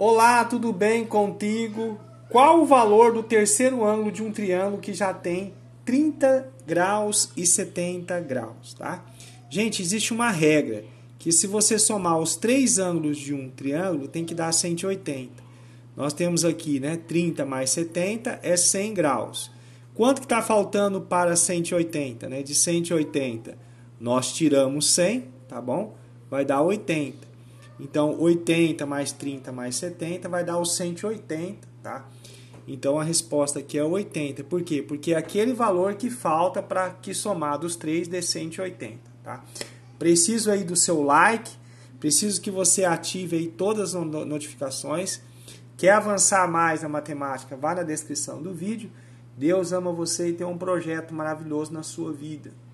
Olá, tudo bem contigo? Qual o valor do terceiro ângulo de um triângulo que já tem 30 graus e 70 graus, tá? Gente, existe uma regra que se você somar os três ângulos de um triângulo, tem que dar 180. Nós temos aqui, né, 30 mais 70 é 100 graus. Quanto que está faltando para 180, né? De 180, nós tiramos 100, tá bom? Vai dar 80. Então, 80 mais 30 mais 70 vai dar os 180, tá? Então, a resposta aqui é 80. Por quê? Porque é aquele valor que falta para que somado os três dê 180, tá? Preciso aí do seu like, preciso que você ative aí todas as notificações. Quer avançar mais na matemática? Vá na descrição do vídeo. Deus ama você e tem um projeto maravilhoso na sua vida.